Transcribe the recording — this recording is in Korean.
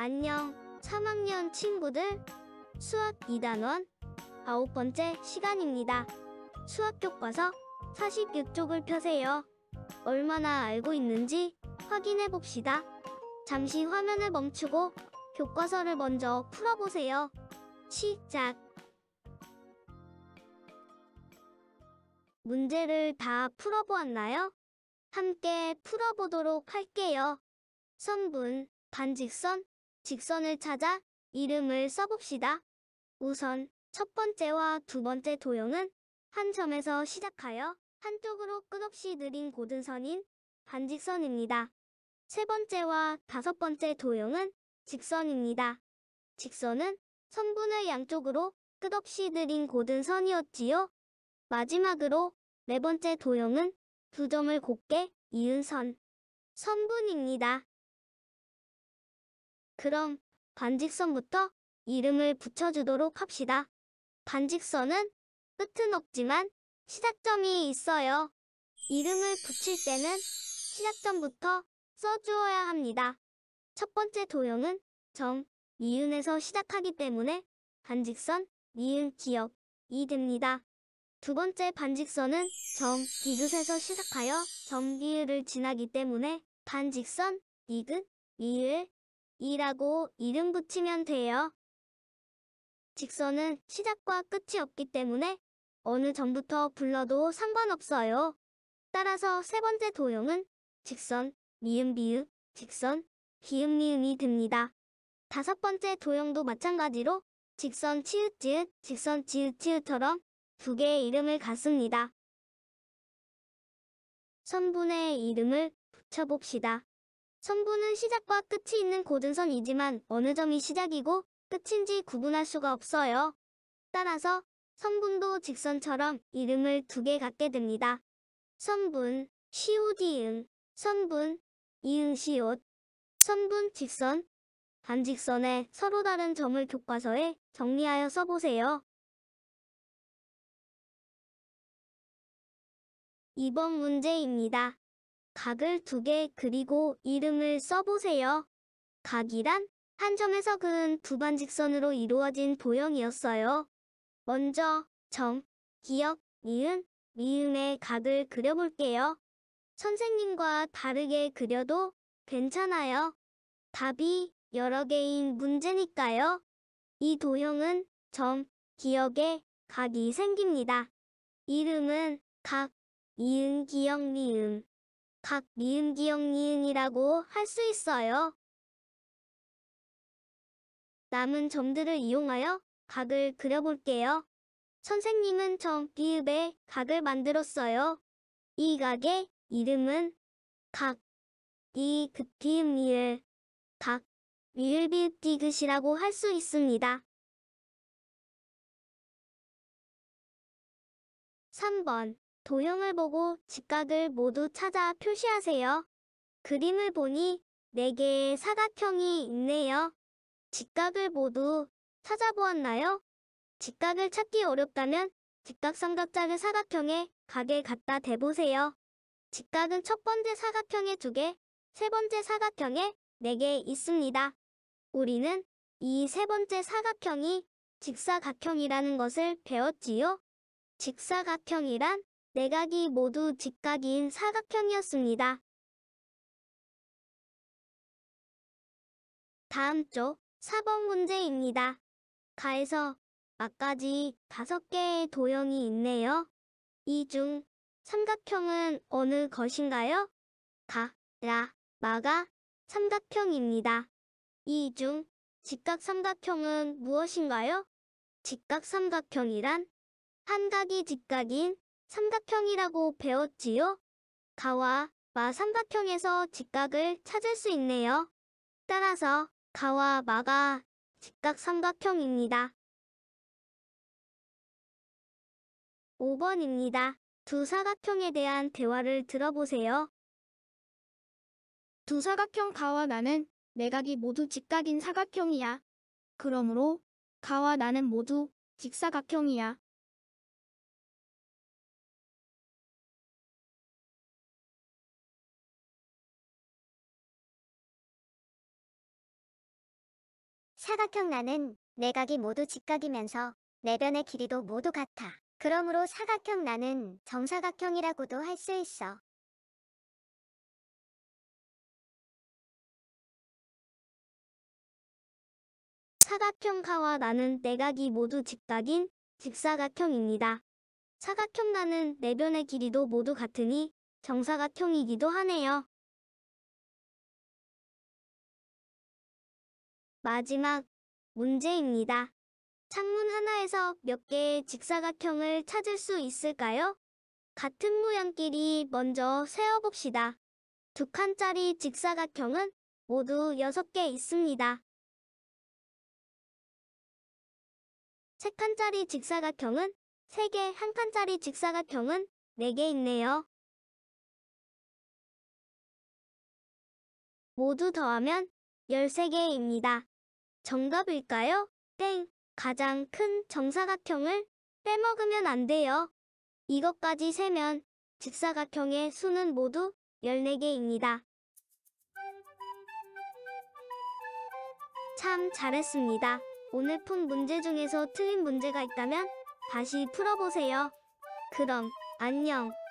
안녕, 3학년 친구들. 수학 2단원 아홉 번째 시간입니다. 수학 교과서 46쪽을 펴세요. 얼마나 알고 있는지 확인해 봅시다. 잠시 화면을 멈추고 교과서를 먼저 풀어보세요. 시작! 문제를 다 풀어보았나요? 함께 풀어보도록 할게요. 선분, 반직선, 직선을 찾아 이름을 써봅시다. 우선 첫 번째와 두 번째 도형은 한 점에서 시작하여 한쪽으로 끝없이 느린 고든 선인 반직선입니다. 세 번째와 다섯 번째 도형은 직선입니다. 직선은 선분의 양쪽으로 끝없이 느린 고든 선이었지요. 마지막으로 네 번째 도형은 두 점을 곱게 이은 선, 선분입니다. 그럼 반직선부터 이름을 붙여주도록 합시다. 반직선은 끝은 없지만 시작점이 있어요. 이름을 붙일 때는 시작점부터 써주어야 합니다. 첫 번째 도형은 정, 미음에서 시작하기 때문에 반직선, 미음, 기역이 됩니다. 두 번째 반직선은 정, 디귿에서 시작하여 정, 기을을 지나기 때문에 반직선, 니귿 미을, 이라고 이름 붙이면 돼요. 직선은 시작과 끝이 없기 때문에 어느 점부터 불러도 상관없어요. 따라서 세 번째 도형은 직선, 미음, 비읍, 직선, 비음, 미음이 됩니다 다섯 번째 도형도 마찬가지로 직선, 치읓, 지읒, 직선, 지읒, 치읓처럼 두 개의 이름을 갖습니다. 선분의 이름을 붙여봅시다. 선분은 시작과 끝이 있는 곧은 선이지만 어느 점이 시작이고 끝인지 구분할 수가 없어요. 따라서 선분도 직선처럼 이름을 두 개 갖게 됩니다. 선분, 시옷이응, 선분, 이응시옷, 선분, 직선, 반직선의 서로 다른 점을 교과서에 정리하여 써보세요. 2번 문제입니다. 각을 두 개 그리고 이름을 써보세요. 각이란 한 점에서 그은 두 반직선으로 이루어진 도형이었어요. 먼저 정, 기역, 니은, 미음의 각을 그려볼게요. 선생님과 다르게 그려도 괜찮아요. 답이 여러 개인 문제니까요. 이 도형은 점, 기역에 각이 생깁니다. 이름은 각, 이응, 기역, 미음, 각 니은 기역 니은이라고 할 수 있어요. 남은 점들을 이용하여 각을 그려볼게요. 선생님은 점, 비읍에 각을 만들었어요. 이 각의 이름은 각, 이, 그, 비읍, 니을, 각, 미을, 비읍, 디귿이라고 할 수 있습니다. 3번 도형을 보고 직각을 모두 찾아 표시하세요. 그림을 보니 4개의 사각형이 있네요. 직각을 모두 찾아보았나요? 직각을 찾기 어렵다면 직각삼각형의 사각형에 각에 갖다 대보세요. 직각은 첫 번째 사각형에 2개, 세 번째 사각형에 4개 있습니다. 우리는 이 세 번째 사각형이 직사각형이라는 것을 배웠지요. 직사각형이란 내각이 모두 직각인 사각형이었습니다. 다음 쪽 4번 문제입니다. 가에서 막까지 5개의 도형이 있네요. 이 중 삼각형은 어느 것인가요? 가, 라, 마가 삼각형입니다. 이 중 직각삼각형은 무엇인가요? 직각삼각형이란 한각이 직각인 삼각형이라고 배웠지요? 가와 마 삼각형에서 직각을 찾을 수 있네요. 따라서 가와 마가 직각 삼각형입니다. 5번입니다. 두 사각형에 대한 대화를 들어보세요. 두 사각형 가와 나는 내각이 모두 직각인 사각형이야. 그러므로 가와 나는 모두 직사각형이야. 사각형 나는 네 내각이 모두 직각이면서 내변의 네 길이도 모두 같아. 그러므로 사각형 나는 정사각형이라고도 네 할수 있어. 사각형 가와 나는 내각이 모두 직각인 직사각형입니다. 사각형 나는 내변의 길이도 모두 같으니 정사각형이기도 하네요. 마지막 문제입니다. 창문 하나에서 몇 개의 직사각형을 찾을 수 있을까요? 같은 모양끼리 먼저 세어봅시다. 두 칸짜리 직사각형은 모두 6개 있습니다. 세 칸짜리 직사각형은 3개, 한 칸짜리 직사각형은 4개 있네요. 모두 더하면 13개입니다. 정답일까요? 땡. 가장 큰 정사각형을 빼먹으면 안 돼요. 이것까지 세면 직사각형의 수는 모두 14개입니다. 참 잘했습니다. 오늘 푼 문제 중에서 틀린 문제가 있다면 다시 풀어보세요. 그럼 안녕.